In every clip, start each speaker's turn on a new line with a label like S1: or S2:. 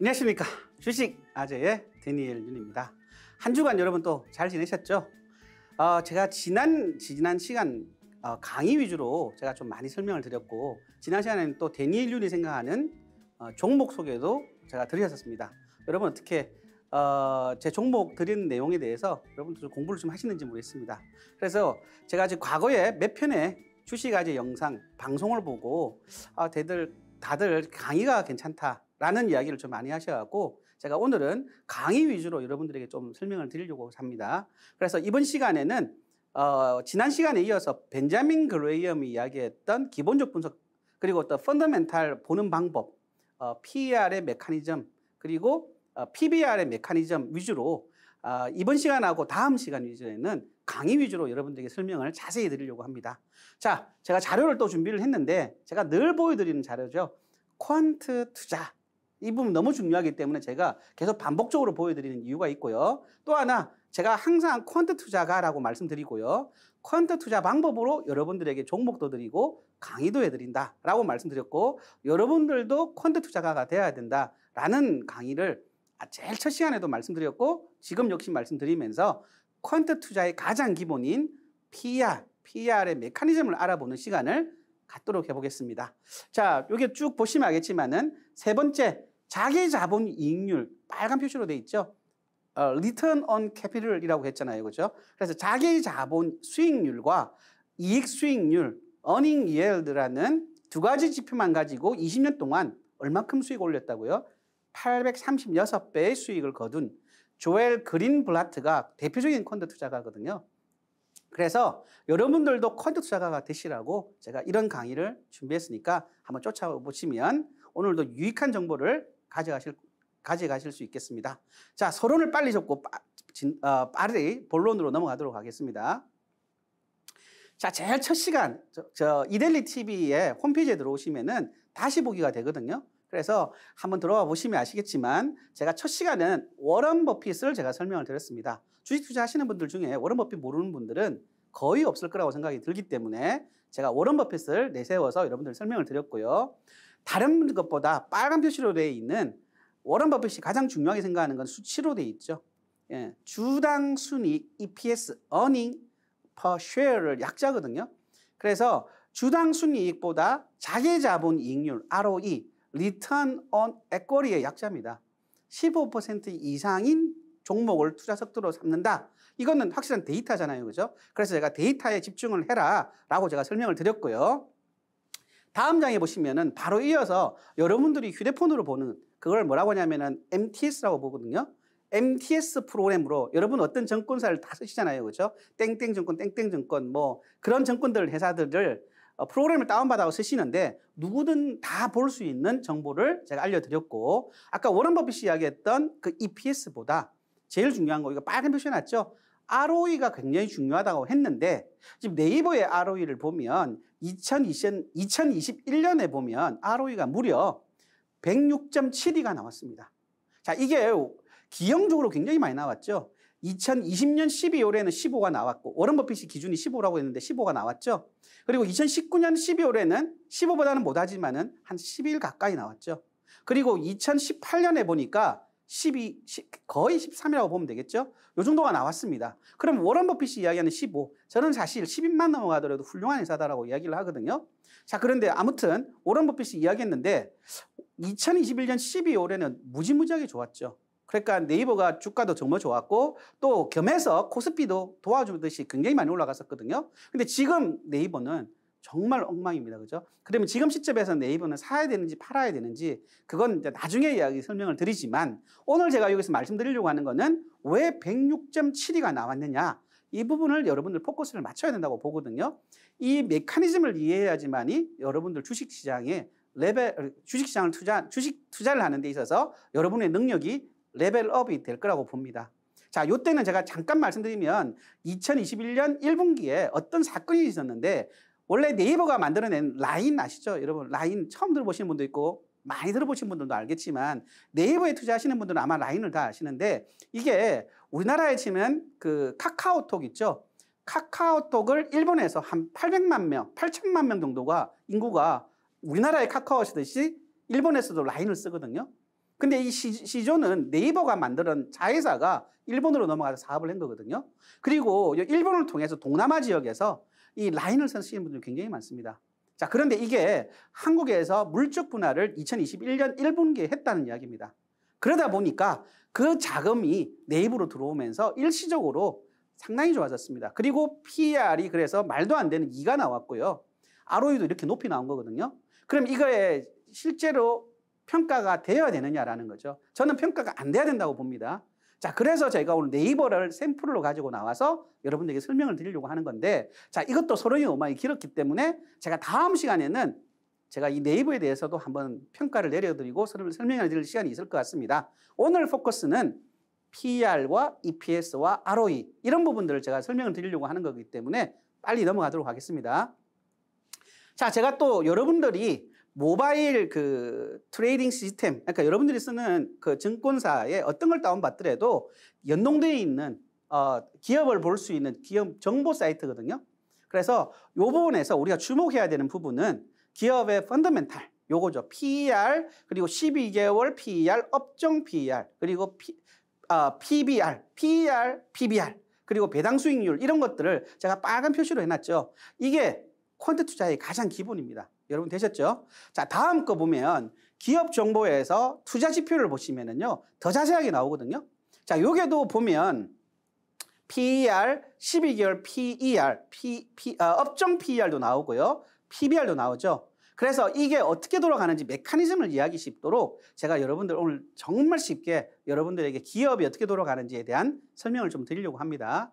S1: 안녕하십니까 주식 아재의 데니엘 윤입니다 한 주간 여러분 또 잘 지내셨죠? 어, 제가 지난 지난 시간 어, 강의 위주로 제가 좀 많이 설명을 드렸고 지난 시간에는 또 데니엘 윤이 생각하는 어, 종목 소개도 제가 드렸었습니다 여러분 어떻게 어, 제 종목 드린 내용에 대해서 여러분들 좀 공부를 좀 하시는지 모르겠습니다. 그래서 제가 지금 과거에 몇 편의 주식아재 영상 방송을 보고 아, 다들 다들 강의가 괜찮다. 라는 이야기를 좀 많이 하셔갖고 제가 오늘은 강의 위주로 여러분들에게 좀 설명을 드리려고 합니다. 그래서 이번 시간에는 어, 지난 시간에 이어서 벤자민 그레이엄이 이야기했던 기본적 분석 그리고 또 펀더멘탈 보는 방법, 어, PER의 메커니즘 그리고 어, PBR의 메커니즘 위주로 어, 이번 시간하고 다음 시간 위주에는 강의 위주로 여러분들에게 설명을 자세히 드리려고 합니다. 자, 제가 자료를 또 준비를 했는데 제가 늘 보여드리는 자료죠. 퀀트 투자 이 부분 너무 중요하기 때문에 제가 계속 반복적으로 보여드리는 이유가 있고요. 또 하나 제가 항상 퀀트 투자가라고 말씀드리고요. 퀀트 투자 방법으로 여러분들에게 종목도 드리고 강의도 해드린다라고 말씀드렸고 여러분들도 퀀트 투자가가 돼야 된다라는 강의를 제일 첫 시간에도 말씀드렸고 지금 역시 말씀드리면서 퀀트 투자의 가장 기본인 PR, PR의 메커니즘을 알아보는 시간을 갖도록 해보겠습니다. 자, 여기 쭉 보시면 알겠지만은 세 번째 자기 자본 이익률 빨간 표시로 돼 있죠. 어, return on capital이라고 했잖아요, 그죠? 그래서 자기 자본 수익률과 이익 수익률 earning yield라는 두 가지 지표만 가지고 20년 동안 얼마큼 수익 올렸다고요? 836배의 수익을 거둔 조엘 그린블라트가 대표적인 콘드 투자가거든요. 그래서 여러분들도 컨텐츠 작가가 되시라고 제가 이런 강의를 준비했으니까 한번 쫓아보시면 오늘도 유익한 정보를 가져가실, 가져가실 수 있겠습니다. 자, 서론을 빨리 접고 빠, 진, 어, 빠르게 본론으로 넘어가도록 하겠습니다. 자, 제일 첫 시간, 저, 저 이델리 TV의 홈페이지에 들어오시면은 다시 보기가 되거든요. 그래서 한번 들어와 보시면 아시겠지만 제가 첫 시간은 워런 버핏을 제가 설명을 드렸습니다. 주식 투자하시는 분들 중에 워런 버핏 모르는 분들은 거의 없을 거라고 생각이 들기 때문에 제가 워런 버핏을 내세워서 여러분들 설명을 드렸고요. 다른 것보다 빨간 표시로 되어 있는 워런 버핏이 가장 중요하게 생각하는 건 수치로 되어 있죠. 예, 주당 순이익 EPS, earning per share를 약자거든요. 그래서 주당 순이익보다 자기 자본 이익률 ROE Return on Equity의 약자입니다. 15% 이상인 종목을 투자 석도로 삼는다. 이거는 확실한 데이터잖아요. 그죠? 그래서 제가 데이터에 집중을 해라 라고 제가 설명을 드렸고요. 다음 장에 보시면은 바로 이어서 여러분들이 휴대폰으로 보는 그걸 뭐라고 하냐면은 MTS라고 보거든요. MTS 프로그램으로 여러분 어떤 정권사를다 쓰시잖아요. 그죠? 땡땡 정권 땡땡 정권뭐 그런 정권들 회사들을 어, 프로그램을 다운받아서 쓰시는데 누구든 다 볼 수 있는 정보를 제가 알려드렸고 아까 워런 버핏이 이야기했던 그 EPS보다 제일 중요한 거 이거 빨간 표시 해놨죠? ROE가 굉장히 중요하다고 했는데 지금 네이버의 ROE를 보면 2020, 2021년에 보면 ROE가 무려 106.72가 나왔습니다. 자 이게 기형적으로 굉장히 많이 나왔죠. 2020년 12월에는 15가 나왔고 워런 버핏이 기준이 15라고 했는데 15가 나왔죠. 그리고 2019년 12월에는 15보다는 못하지만은 한 10일 가까이 나왔죠. 그리고 2018년에 보니까 12, 거의 13이라고 보면 되겠죠. 요 정도가 나왔습니다. 그럼 워런 버핏이 이야기하는 15. 저는 사실 10인만 넘어가더라도 훌륭한 회사다라고 이야기를 하거든요. 자, 그런데 아무튼 워런 버핏이 이야기했는데 2021년 12월에는 무지무지하게 좋았죠. 그러니까 네이버가 주가도 정말 좋았고 또 겸해서 코스피도 도와주듯이 굉장히 많이 올라갔었거든요. 근데 지금 네이버는 정말 엉망입니다. 그죠? 그러면 지금 시점에서 네이버는 사야 되는지 팔아야 되는지 그건 이제 나중에 이야기 설명을 드리지만 오늘 제가 여기서 말씀드리려고 하는 거는 왜 106.72가 나왔느냐 이 부분을 여러분들 포커스를 맞춰야 된다고 보거든요. 이 메커니즘을 이해해야지만이 여러분들 주식 시장에 레벨 주식 시장을 투자 주식 투자를 하는 데 있어서 여러분의 능력이 레벨업이 될 거라고 봅니다. 자, 요때는 제가 잠깐 말씀드리면 2021년 1분기에 어떤 사건이 있었는데 원래 네이버가 만들어낸 라인 아시죠? 여러분 라인 처음 들어보시는 분도 있고 많이 들어보신 분들도 알겠지만 네이버에 투자하시는 분들은 아마 라인을 다 아시는데 이게 우리나라에 치면 그 카카오톡 있죠? 카카오톡을 일본에서 한 800만 명, 8천만 명 정도가 인구가 우리나라의 카카오 시듯이 일본에서도 라인을 쓰거든요. 근데 이 시조는 네이버가 만든 자회사가 일본으로 넘어가서 사업을 한 거거든요. 그리고 일본을 통해서 동남아 지역에서 이 라인을 쓰시는 분들 이 굉장히 많습니다. 자, 그런데 이게 한국에서 물적 분할을 2021년 1분기에 했다는 이야기입니다. 그러다 보니까 그 자금이 네이버로 들어오면서 일시적으로 상당히 좋아졌습니다. 그리고 p r 이 그래서 말도 안 되는 2가 나왔고요. ROE도 이렇게 높이 나온 거거든요. 그럼 이거에 실제로 평가가 되어야 되느냐라는 거죠. 저는 평가가 안 돼야 된다고 봅니다. 자, 그래서 제가 오늘 네이버를 샘플로 가지고 나와서 여러분들에게 설명을 드리려고 하는 건데, 자, 이것도 소름이 오마이 길었기 때문에 제가 다음 시간에는 제가 이 네이버에 대해서도 한번 평가를 내려드리고 설명을 드릴 시간이 있을 것 같습니다. 오늘 포커스는 PER과 EPS와 ROE 이런 부분들을 제가 설명을 드리려고 하는 거기 때문에 빨리 넘어가도록 하겠습니다. 자, 제가 또 여러분들이 모바일 그 트레이딩 시스템, 그러니까 여러분들이 쓰는 그 증권사에 어떤 걸 다운받더라도 연동되어 있는 어, 기업을 볼 수 있는 기업 정보 사이트거든요. 그래서 요 부분에서 우리가 주목해야 되는 부분은 기업의 펀더멘탈, 요거죠. PER, 그리고 12개월 PER, 업종 PER, 그리고 P, 어, 아, PBR, PER, PBR, 그리고 배당 수익률 이런 것들을 제가 빨간 표시로 해놨죠. 이게 콘트 투자의 가장 기본입니다. 여러분 되셨죠? 자, 다음 거 보면 기업 정보에서 투자 지표를 보시면은요. 더 자세하게 나오거든요. 자, 요게도 보면 PER, 12개월 PER, P, P, 어, 업종 PER도 나오고요. PBR도 나오죠. 그래서 이게 어떻게 돌아가는지 메커니즘을 이해하기 쉽도록 제가 여러분들 오늘 정말 쉽게 여러분들에게 기업이 어떻게 돌아가는지에 대한 설명을 좀 드리려고 합니다.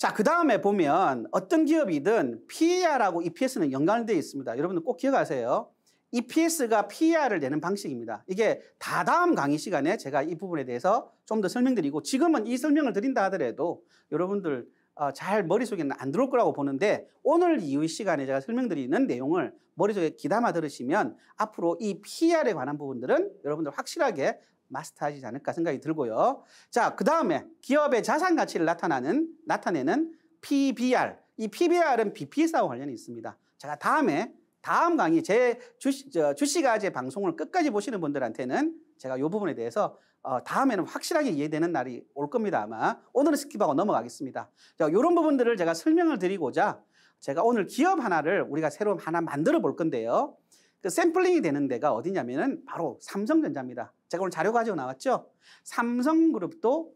S1: 자, 그 다음에 보면 어떤 기업이든 PER하고 EPS는 연관되어 있습니다. 여러분들 꼭 기억하세요. EPS가 PER을 내는 방식입니다. 이게 다다음 강의 시간에 제가 이 부분에 대해서 좀 더 설명드리고 지금은 이 설명을 드린다 하더라도 여러분들 어, 잘 머릿속에는 안 들어올 거라고 보는데 오늘 이후 시간에 제가 설명드리는 내용을 머릿속에 귀담아 들으시면 앞으로 이 PR에 관한 부분들은 여러분들 확실하게 마스터하지 않을까 생각이 들고요. 자, 그 다음에 기업의 자산 가치를 나타나는, 나타내는 PBR. 이 PBR은 BPS와 관련이 있습니다. 제가 다음에, 다음 강의 제 주시, 저, 주시가 제 방송을 끝까지 보시는 분들한테는 제가 이 부분에 대해서 어, 다음에는 확실하게 이해되는 날이 올 겁니다, 아마. 오늘은 스킵하고 넘어가겠습니다. 자, 이런 부분들을 제가 설명을 드리고자 제가 오늘 기업 하나를 우리가 새로 하나 만들어 볼 건데요. 그 샘플링이 되는 데가 어디냐면은 바로 삼성전자입니다. 제가 오늘 자료 가지고 나왔죠. 삼성그룹도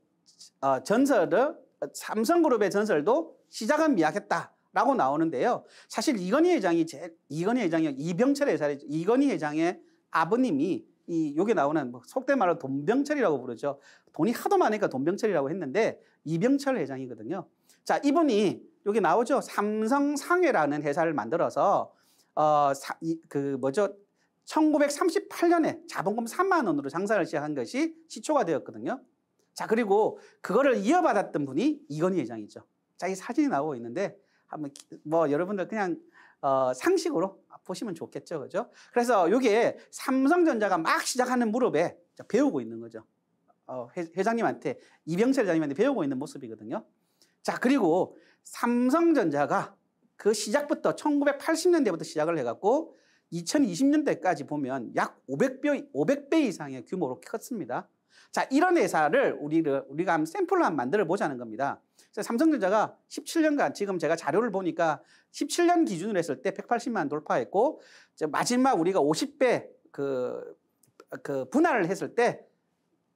S1: 어, 전설을 어, 삼성그룹의 전설도 시작은 미약했다라고 나오는데요. 사실 이건희 회장이 제 이건희 회장이 이병철 회사이 이건희 회장의 아버님이 이 요게 나오는 뭐 속된 말로 돈병철이라고 부르죠. 돈이 하도 많으니까 돈병철이라고 했는데 이병철 회장이거든요. 자 이분이 여기 나오죠. 삼성 상회라는 회사를 만들어서 어 그 뭐죠 1938년에 자본금 3만 원으로 장사를 시작한 것이 시초가 되었거든요. 자, 그리고 그거를 이어받았던 분이 이건희 회장이죠. 자, 이 사진이 나오고 있는데 한번 뭐 여러분들 그냥 어, 상식으로 보시면 좋겠죠. 그죠? 그래서 이게 삼성전자가 막 시작하는 무렵에 배우고 있는 거죠. 어, 회, 장님한테 이병철 회장님한테 배우고 있는 모습이거든요. 자, 그리고 삼성전자가 그 시작부터 1980년대부터 시작을 해갖고 2020년대까지 보면 약 500배, 500배 이상의 규모로 컸습니다. 자, 이런 회사를 우리를, 우리가 한번 샘플로 한번 만들어 보자는 겁니다. 삼성전자가 17년간 지금 제가 자료를 보니까 17년 기준으로 했을 때 180만 돌파했고 마지막 우리가 50배 그, 그 분할을 했을 때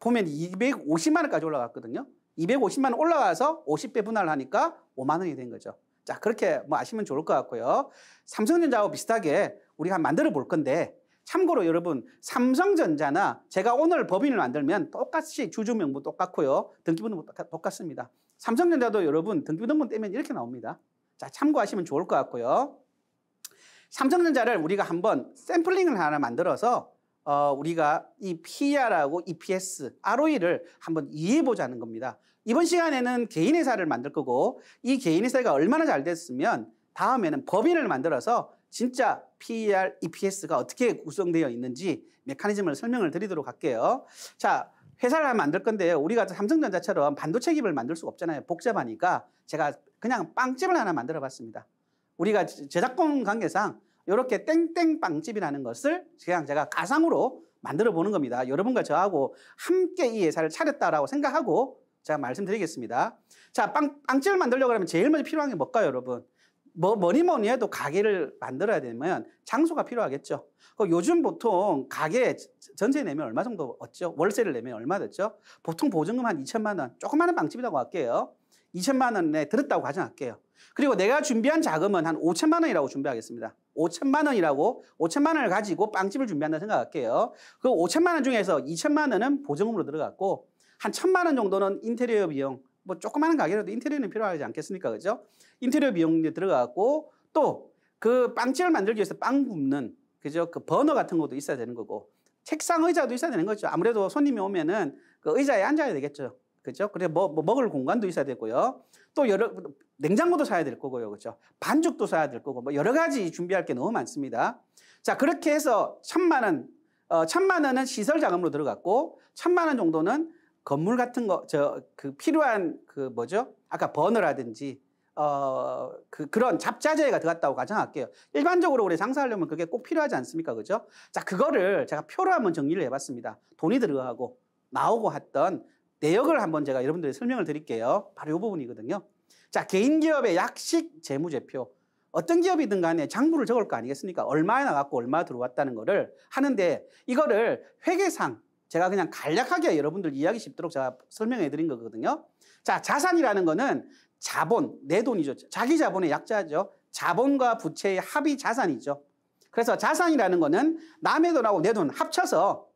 S1: 보면 250만 원까지 올라갔거든요. 250만 원 올라가서 50배 분할을 하니까 5만 원이 된 거죠. 자, 그렇게 뭐 아시면 좋을 것 같고요. 삼성전자하고 비슷하게 우리가 만들어 볼 건데 참고로 여러분 삼성전자나 제가 오늘 법인을 만들면 똑같이 주주명부 똑같고요. 등기부등본 똑같습니다. 삼성전자도 여러분 등기부등본 떼면 이렇게 나옵니다. 자 참고하시면 좋을 것 같고요. 삼성전자를 우리가 한번 샘플링을 하나 만들어서 어, 우리가 이 p r 하고 EPS, ROE를 한번 이해해 보자는 겁니다. 이번 시간에는 개인회사를 만들 거고 이 개인회사가 얼마나 잘 됐으면 다음에는 법인을 만들어서 진짜 PER, EPS가 어떻게 구성되어 있는지 메커니즘을 설명을 드리도록 할게요. 자, 회사를 하나 만들 건데 요 우리가 삼성전자처럼 반도체 기업을 만들 수가 없잖아요. 복잡하니까 제가 그냥 빵집을 하나 만들어 봤습니다. 우리가 제작권 관계상 이렇게 땡땡 빵집이라는 것을 그냥 제가 가상으로 만들어 보는 겁니다. 여러분과 저하고 함께 이 회사를 차렸다라고 생각하고 제가 말씀드리겠습니다. 자, 빵, 빵집을 만들려고 하면 제일 먼저 필요한 게 뭘까요, 여러분? 뭐 뭐니 뭐니 해도 가게를 만들어야 되면 장소가 필요하겠죠. 그 요즘 보통 가게 전세 내면 얼마 정도 얻죠? 월세를 내면 얼마 됐죠? 보통 보증금 한 2천만 원, 조그마한 방집이라고 할게요. 2천만 원에 들었다고 가정할게요. 그리고 내가 준비한 자금은 한 5천만 원이라고 준비하겠습니다. 5천만 원이라고 5천만 원을 가지고 빵집을 준비한다 생각할게요. 그 5천만 원 중에서 2천만 원은 보증금으로 들어갔고 한 천만 원 정도는 인테리어 비용, 뭐 조그마한 가게라도 인테리어는 필요하지 않겠습니까? 그죠? 인테리어 비용에 들어가고 또 그 빵집을 만들기 위해서 빵 굽는 그죠 그 버너 같은 것도 있어야 되는 거고 책상 의자도 있어야 되는 거죠. 아무래도 손님이 오면은 그 의자에 앉아야 되겠죠. 그죠? 그래서 뭐, 뭐, 먹을 공간도 있어야 되고요. 또 여러 냉장고도 사야 될 거고요. 그죠? 반죽도 사야 될 거고 뭐 여러 가지 준비할 게 너무 많습니다. 자, 그렇게 해서 천만 원 어, 천만 원은 시설 자금으로 들어갔고 천만 원 정도는 건물 같은 거 저 그 필요한 그 뭐죠? 아까 버너라든지 어, 그, 그런 잡자재가 들어갔다고 가정할게요. 일반적으로 우리 장사하려면 그게 꼭 필요하지 않습니까? 그죠? 자, 그거를 제가 표로 한번 정리를 해봤습니다. 돈이 들어가고 나오고 했던 내역을 한번 제가 여러분들에게 설명을 드릴게요. 바로 이 부분이거든요. 자, 개인 기업의 약식 재무제표. 어떤 기업이든 간에 장부를 적을 거 아니겠습니까? 얼마에 나갔고 얼마 들어왔다는 거를 하는데 이거를 회계상 제가 그냥 간략하게 여러분들 이해하기 쉽도록 제가 설명해 드린 거거든요. 자, 자산이라는 거는 자본, 내 돈이죠. 자기 자본의 약자죠. 자본과 부채의 합이 자산이죠. 그래서 자산이라는 거는 남의 돈하고 내 돈 합쳐서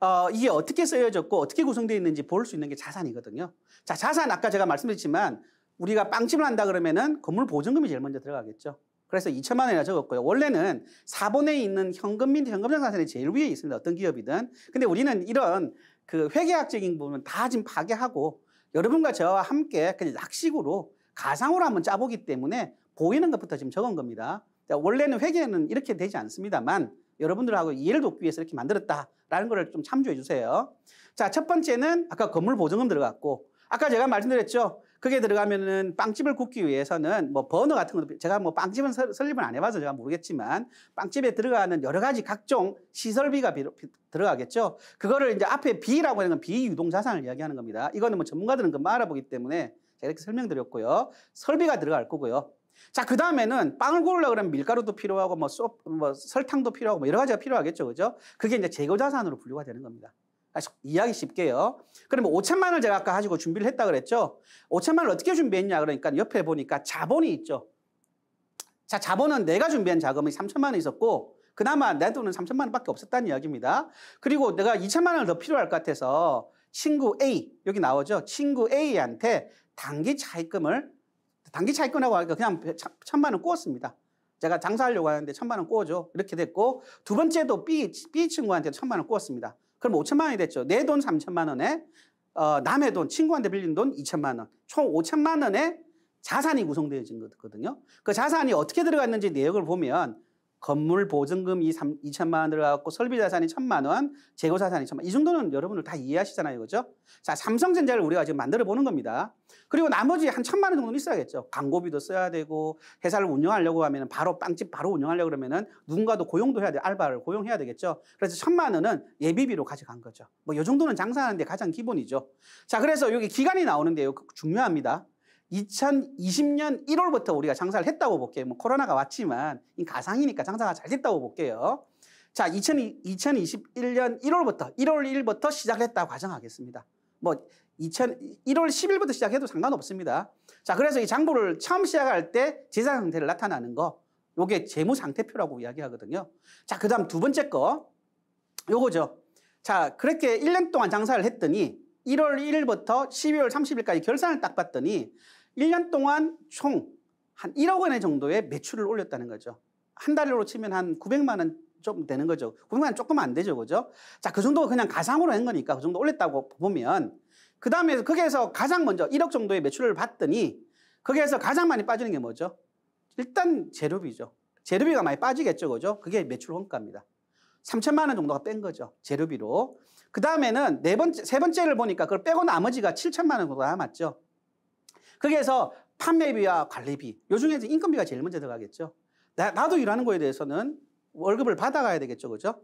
S1: 어, 이게 어떻게 쓰여졌고 어떻게 구성되어 있는지 볼 수 있는 게 자산이거든요. 자, 자산 아까 제가 말씀드렸지만 우리가 빵집을 한다 그러면은 건물 보증금이 제일 먼저 들어가겠죠. 그래서 2천만 원이나 적었고요. 원래는 4번에 있는 현금 및 현금장 자산이 제일 위에 있습니다. 어떤 기업이든. 근데 우리는 이런 그 회계학적인 부분 은다 지금 파괴하고 여러분과 저와 함께 그냥 약식으로 가상으로 한번 짜보기 때문에 보이는 것부터 지금 적은 겁니다. 원래는 회계는 이렇게 되지 않습니다만 여러분들하고 이해를 돕기 위해서 이렇게 만들었다라는 것을 좀 참조해 주세요. 자, 첫 번째는 아까 건물 보증금 들어갔고 아까 제가 말씀드렸죠. 그게 들어가면은 빵집을 굽기 위해서는 뭐 버너 같은 것도 제가 뭐 빵집은 설립은안 해봐서 제가 모르겠지만 빵집에 들어가는 여러 가지 각종 시설비가 들어가겠죠. 그거를 이제 앞에 비라고 하는 건 비유동 자산을 이야기하는 겁니다. 이거는 뭐 전문가들은 금방 알아보기 때문에 제가 이렇게 설명드렸고요. 설비가 들어갈 거고요. 자, 그 다음에는 빵을 구우려고 그러면 밀가루도 필요하고 뭐, 소, 뭐 설탕도 필요하고 뭐 여러 가지가 필요하겠죠. 그죠? 그게 이제 재고자산으로 분류가 되는 겁니다. 이야기 쉽게요. 그러면 5천만 을 제가 아까 가지고 준비를 했다 그랬죠. 5천만 을 어떻게 준비했냐 그러니까 옆에 보니까 자본이 있죠. 자, 자본은 내가 준비한 자금이 3천만 원 있었고 그나마 내 돈은 3천만 원밖에 없었다는 이야기입니다. 그리고 내가 2천만 원을 더 필요할 것 같아서 친구 A 여기 나오죠. 친구 A한테 단기 차입금을 단기 차입금이라고 하니까 그냥 천만 원꾸었습니다 제가 장사하려고 하는데 천만 원 꾸어줘. 이렇게 됐고 두 번째도 B B 친구한테 천만 원꾸었습니다 그럼 5천만 원이 됐죠. 내 돈 3천만 원에 어, 남의 돈, 친구한테 빌린 돈 2천만 원. 총 5천만 원의 자산이 구성되어진 거거든요. 그 자산이 어떻게 들어갔는지 내역을 보면 건물 보증금 이 3, 2천만 원을갖고 설비 자산이 1천만 원, 재고 자산이 1천만 원. 이 정도는 여러분들 다 이해하시잖아요. 그죠? 자, 삼성전자를 우리가 지금 만들어 보는 겁니다. 그리고 나머지 한 천만 원 정도는 있어야겠죠. 광고비도 써야 되고 회사를 운영하려고 하면 바로 빵집 바로 운영하려고 그러면은 누군가도 고용도 해야 돼. 알바를 고용해야 되겠죠. 그래서 천만 원은 예비비로 가져간 거죠. 뭐 이 정도는 장사하는데 가장 기본이죠. 자, 그래서 여기 기간이 나오는데요. 그 중요합니다. 2020년 1월부터 우리가 장사를 했다고 볼게요. 뭐 코로나가 왔지만 이 가상이니까 장사가 잘 됐다고 볼게요. 자, 2020, 2021년 1월부터 1월 1일부터 시작 했다고 가정하겠습니다. 뭐 2000, 1월 10일부터 시작해도 상관없습니다. 자, 그래서 이 장부를 처음 시작할 때 재산 상태를 나타나는 거 요게 재무 상태표라고 이야기하거든요. 자, 그다음 두 번째 거 요거죠. 자, 그렇게 1년 동안 장사를 했더니 1월 1일부터 12월 30일까지 결산을 딱 봤더니 1년 동안 총 한 1억 원의 정도의 매출을 올렸다는 거죠. 한 달로 치면 한 900만 원 좀 되는 거죠. 900만 원 조금 안 되죠. 그죠? 자, 그 정도 그냥 가상으로 한 거니까 그 정도 올렸다고 보면 그 다음에 거기에서 가장 먼저 1억 정도의 매출을 봤더니 거기에서 가장 많이 빠지는 게 뭐죠? 일단 재료비죠. 재료비가 많이 빠지겠죠. 그죠? 그게 매출 원가입니다. 3천만 원 정도가 뺀 거죠. 재료비로. 그 다음에는 네 번째, 세 번째를 보니까 그걸 빼고 나머지가 7천만 원 정도 남았죠. 거기에서 판매비와 관리비, 요 중에 인건비가 제일 먼저 들어가겠죠. 나, 나도 일하는 거에 대해서는 월급을 받아가야 되겠죠. 그죠?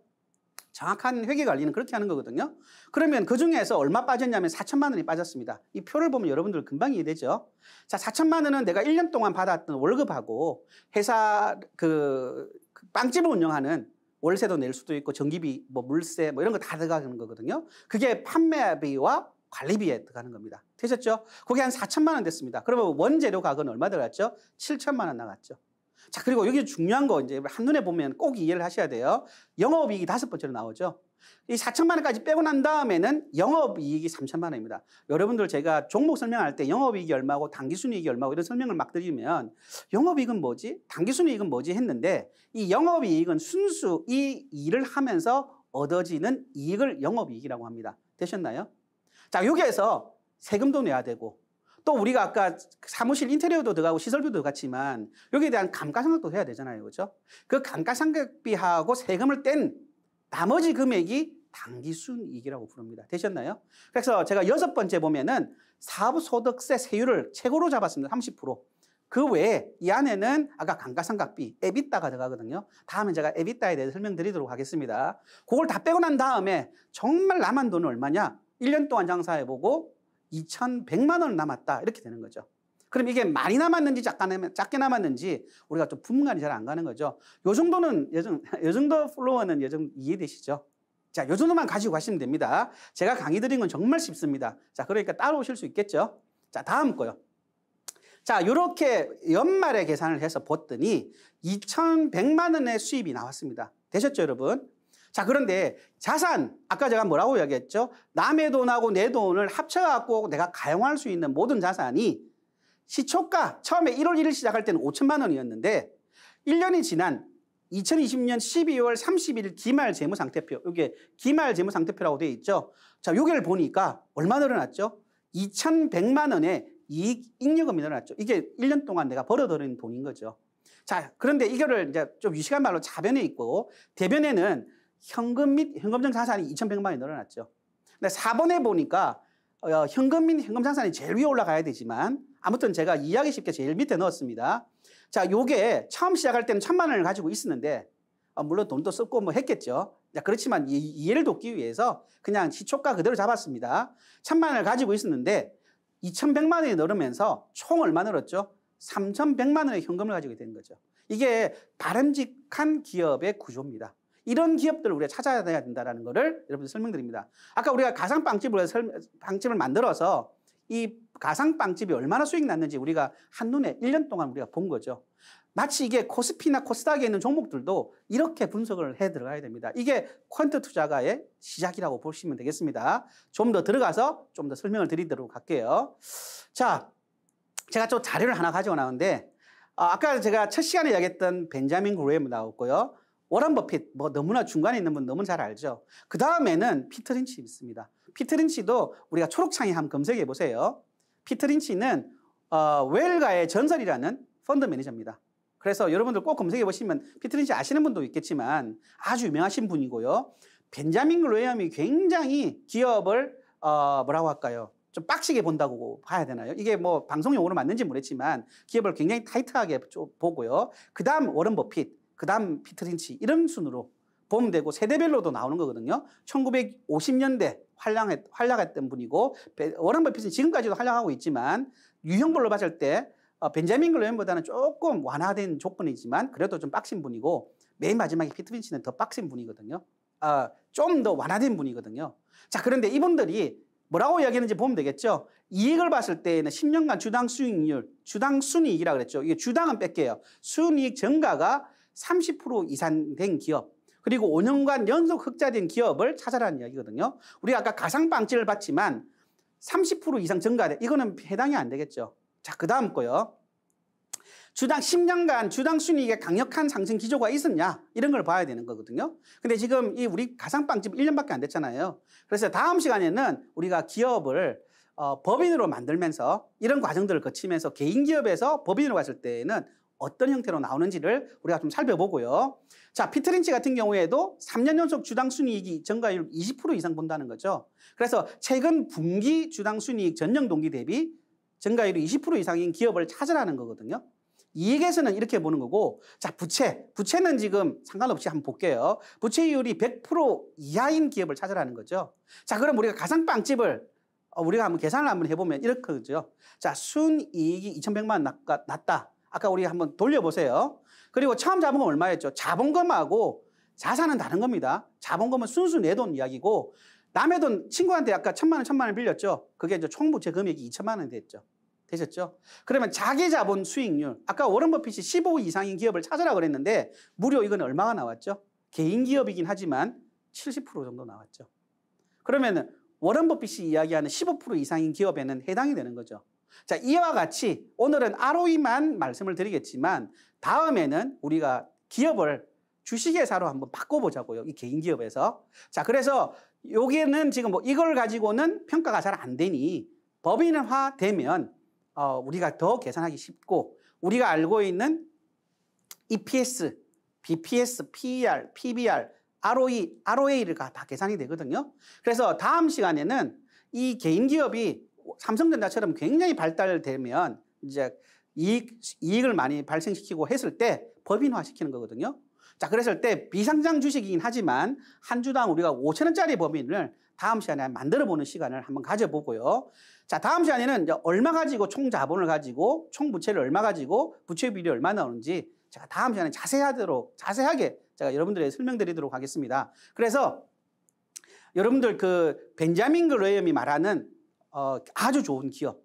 S1: 정확한 회계 관리는 그렇게 하는 거거든요. 그러면 그 중에서 얼마 빠졌냐면 4천만 원이 빠졌습니다. 이 표를 보면 여러분들 금방 이해되죠? 자, 4천만 원은 내가 1년 동안 받았던 월급하고 회사 그, 그 빵집을 운영하는 월세도 낼 수도 있고 전기비, 뭐 물세 뭐 이런 거 다 들어가는 거거든요. 그게 판매비와 관리비에 들어가는 겁니다. 되셨죠? 그게 한 4천만 원 됐습니다. 그러면 원재료 가격은 얼마 들어갔죠? 7천만 원 나갔죠. 자, 그리고 여기 중요한 거 이제 한눈에 보면 꼭 이해를 하셔야 돼요. 영업이익이 다섯 번째로 나오죠. 이 4천만 원까지 빼고 난 다음에는 영업이익이 3천만 원입니다. 여러분들 제가 종목 설명할 때 영업이익이 얼마고 단기순이익이 얼마고 이런 설명을 막 드리면 영업이익은 뭐지? 단기순이익은 뭐지? 했는데 이 영업이익은 순수 이 일을 하면서 얻어지는 이익을 영업이익이라고 합니다. 되셨나요? 자, 여기에서 세금도 내야 되고 또 우리가 아까 사무실 인테리어도 들어가고 시설비도 들어갔지만 여기에 대한 감가상각도 해야 되잖아요. 그죠그 감가상각비하고 세금을 뗀 나머지 금액이 당기순이익이라고 부릅니다. 되셨나요? 그래서 제가 여섯 번째 보면은 사업소득세 세율을 최고로 잡았습니다. 30%. 그 외에 이 안에는 아까 감가상각비, 에비따가 들어가거든요. 다음에 제가 에비따에 대해 서 설명드리도록 하겠습니다. 그걸 다 빼고 난 다음에 정말 남은 돈은 얼마냐? 1년 동안 장사해보고 2,100만 원 남았다. 이렇게 되는 거죠. 그럼 이게 많이 남았는지 작게 남았는지 우리가 좀 분간이 잘 안 가는 거죠. 요 정도는 예정, 요 정도 플로어는 예정 이해되시죠? 자, 요 정도만 가지고 가시면 됩니다. 제가 강의 드린 건 정말 쉽습니다. 자, 그러니까 따로오실수 있겠죠? 자, 다음 거요. 자, 요렇게 연말에 계산을 해서 봤더니 2,100만 원의 수입이 나왔습니다. 되셨죠, 여러분? 자, 그런데 자산, 아까 제가 뭐라고 이야기했죠? 남의 돈하고 내 돈을 합쳐갖고 내가 가용할 수 있는 모든 자산이 시초가 처음에 1월 1일 시작할 때는 5천만 원이었는데 1년이 지난 2020년 12월 30일 기말 재무상태표, 이게 기말 재무상태표라고 되어 있죠. 자, 요기를 보니까 얼마 늘어났죠? 2,100만 원의 이익 잉여금이 늘어났죠. 이게 1년 동안 내가 벌어들인 돈인 거죠. 자, 그런데 이거를 이제 좀 유식한 말로 자변에 있고 대변에는 현금 및 현금성 자산이 2,100만 원이 늘어났죠. 근데 4번에 보니까 어, 현금 및 현금 자산이 제일 위에 올라가야 되지만 아무튼 제가 이해하기 쉽게 제일 밑에 넣었습니다. 자, 요게 처음 시작할 때는 천만 원을 가지고 있었는데 어, 물론 돈도 썼고 뭐 했겠죠. 자, 그렇지만 이, 해를 돕기 위해서 그냥 시초가 그대로 잡았습니다. 천만 원을 가지고 있었는데 2,100만 원이 늘으면서 총 얼마 늘었죠? 3,100만 원의 현금을 가지고 있게 된 거죠. 이게 바람직한 기업의 구조입니다. 이런 기업들을 우리가 찾아야 된다라는 것을 여러분 들 설명드립니다. 아까 우리가 가상 빵집을 빵집을 만들어서 이 가상 빵집이 얼마나 수익 났는지 우리가 한눈에 1년 동안 우리가 본 거죠. 마치 이게 코스피나 코스닥에 있는 종목들도 이렇게 분석을 해 들어가야 됩니다. 이게 퀀트 투자가의 시작이라고 보시면 되겠습니다. 좀 더 들어가서 좀 더 설명을 드리도록 할게요. 자, 제가 좀 자료를 하나 가지고나왔는데 아, 아까 제가 첫 시간에 이야기했던 벤자민 그레이 나왔고요. 워런 버핏 뭐 너무나 중간에 있는 분 너무 잘 알죠. 그 다음에는 피트 린치 있습니다. 피트 린치도 우리가 초록창에 한번 검색해 보세요. 피트 린치는 어, 웰가의 전설이라는 펀드 매니저입니다. 그래서 여러분들 꼭 검색해 보시면 피트 린치 아시는 분도 있겠지만 아주 유명하신 분이고요. 벤자민 그레이엄이 굉장히 기업을 어, 뭐라고 할까요? 좀 빡시게 본다고 봐야 되나요? 이게 뭐 방송 용으로 맞는지 모르겠지만 기업을 굉장히 타이트하게 보고요. 그 다음 워런 버핏. 그다음 피트린치 이런 순으로 보험 되고 세대별로도 나오는 거거든요. 1950년대 활량했, 활약했던 분이고 워런 버핏은 지금까지도 활약하고 있지만 유형별로 봤을 때 어, 벤자민 글로엠보다는 조금 완화된 조건이지만 그래도 좀 빡신 분이고 맨 마지막에 피트린치는 더 빡신 분이거든요. 어, 아, 좀더 완화된 분이거든요. 자 그런데 이분들이 뭐라고 이야기하는지 보면 되겠죠. 이익을 봤을 때에는 10년간 주당 수익률, 주당 순이익이라 고 그랬죠. 이게 주당은 뺄게요. 순이익 증가가 30% 이상 된 기업 그리고 5년간 연속 흑자된 기업을 찾아라는 이야기거든요. 우리가 아까 가상방지를 봤지만 30% 이상 증가돼 이거는 해당이 안 되겠죠. 자, 그 다음 거요. 주당 10년간 주당 순이익에 강력한 상승 기조가 있었냐 이런 걸 봐야 되는 거거든요. 근데 지금 이 우리 가상빵집 1년밖에 안 됐잖아요. 그래서 다음 시간에는 우리가 기업을 어, 법인으로 만들면서 이런 과정들을 거치면서 개인 기업에서 법인으로 갔을 때에는 어떤 형태로 나오는지를 우리가 좀 살펴보고요. 자, 피트린치 같은 경우에도 3년 연속 주당 순이익이 증가율 20% 이상 본다는 거죠. 그래서 최근 분기 주당 순이익 전년 동기 대비 증가율이 20% 이상인 기업을 찾으라는 거거든요. 이익에서는 이렇게 보는 거고 자 부채 부채는 지금 상관없이 한번 볼게요 부채율이 100% 이하인 기업을 찾으라는 거죠 자 그럼 우리가 가상빵집을 어, 우리가 한번 계산을 한번 해보면 이렇게 거죠 자 순이익이 2100만 원 났다 아까 우리 한번 돌려보세요. 그리고 처음 잡은 건 얼마였죠? 자본금하고 자산은 다른 겁니다. 자본금은 순수 내 돈 이야기고 남의 돈 친구한테 아까 천만 원, 천만 원 빌렸죠? 그게 이제 총부채 금액이 이천만원 됐죠. 되셨죠? 그러면 자기 자본 수익률. 아까 워런 버핏이 15 이상인 기업을 찾으라 그랬는데 무료 이건 얼마가 나왔죠? 개인 기업이긴 하지만 70% 정도 나왔죠. 그러면 워런 버핏이 이야기하는 15% 이상인 기업에는 해당이 되는 거죠. 자, 이와 같이 오늘은 ROE만 말씀을 드리겠지만 다음에는 우리가 기업을 주식회사로 한번 바꿔보자고요. 이 개인 기업에서. 자, 그래서 여기에는 지금 뭐 이걸 가지고는 평가가 잘 안 되니 법인화 되면 어, 우리가 더 계산하기 쉽고 우리가 알고 있는 EPS, BPS, PER, PBR, ROE, ROA를 다 계산이 되거든요. 그래서 다음 시간에는 이 개인 기업이 삼성전자처럼 굉장히 발달되면 이제 이익, 이익을 많이 발생시키고 했을 때 법인화 시키는 거거든요. 자, 그랬을 때 비상장 주식이긴 하지만 한 주당 우리가 5천원짜리 법인을 다음 시간에 만들어보는 시간을 한번 가져보고요. 자, 다음 시간에는 얼마 가지고 총 자본을 가지고 총 부채를 얼마 가지고 부채 비율이 얼마 나오는지 제가 다음 시간에 자세하도록, 자세하게 제가 여러분들에게 설명드리도록 하겠습니다. 그래서 여러분들 그 벤자민 그레이엄이 말하는 어, 아주 좋은 기업,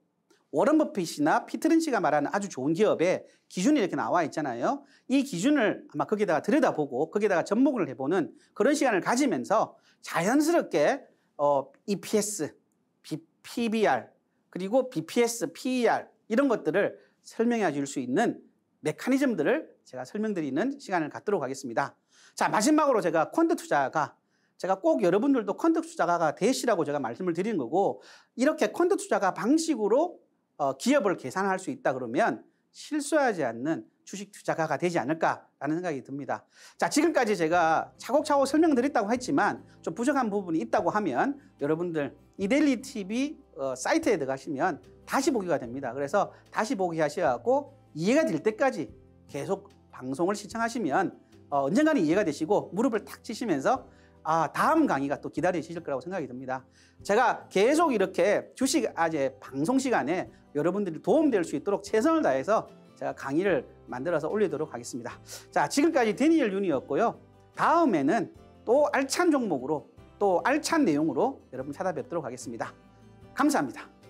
S1: 워런 버핏이나 피트린 치가 말하는 아주 좋은 기업의 기준이 이렇게 나와 있잖아요. 이 기준을 아마 거기다가 들여다보고 거기다가 접목을 해보는 그런 시간을 가지면서 자연스럽게 어, EPS, B, PBR, 그리고 BPS, PER 이런 것들을 설명해 줄 수 있는 메커니즘들을 제가 설명드리는 시간을 갖도록 하겠습니다. 자, 마지막으로 제가 콘드 투자가 제가 꼭 여러분들도 컨덕 투자가가 되시라고 제가 말씀을 드리는 거고 이렇게 컨덕 투자가 방식으로 어, 기업을 계산할 수 있다 그러면 실수하지 않는 주식 투자가가 되지 않을까라는 생각이 듭니다. 자, 지금까지 제가 차곡차곡 설명드렸다고 했지만 좀 부족한 부분이 있다고 하면 여러분들 이델리 TV 어, 사이트에 들어가시면 다시 보기가 됩니다. 그래서 다시 보기 하셔야고 이해가 될 때까지 계속 방송을 시청하시면 어, 언젠가는 이해가 되시고 무릎을 탁 치시면서 아, 다음 강의가 또 기다리실 거라고 생각이 듭니다. 제가 계속 이렇게 주식 아재 방송 시간에 여러분들이 도움될 수 있도록 최선을 다해서 제가 강의를 만들어서 올리도록 하겠습니다. 자, 지금까지 데니엘 윤이었고요. 다음에는 또 알찬 종목으로 또 알찬 내용으로 여러분 찾아뵙도록 하겠습니다. 감사합니다.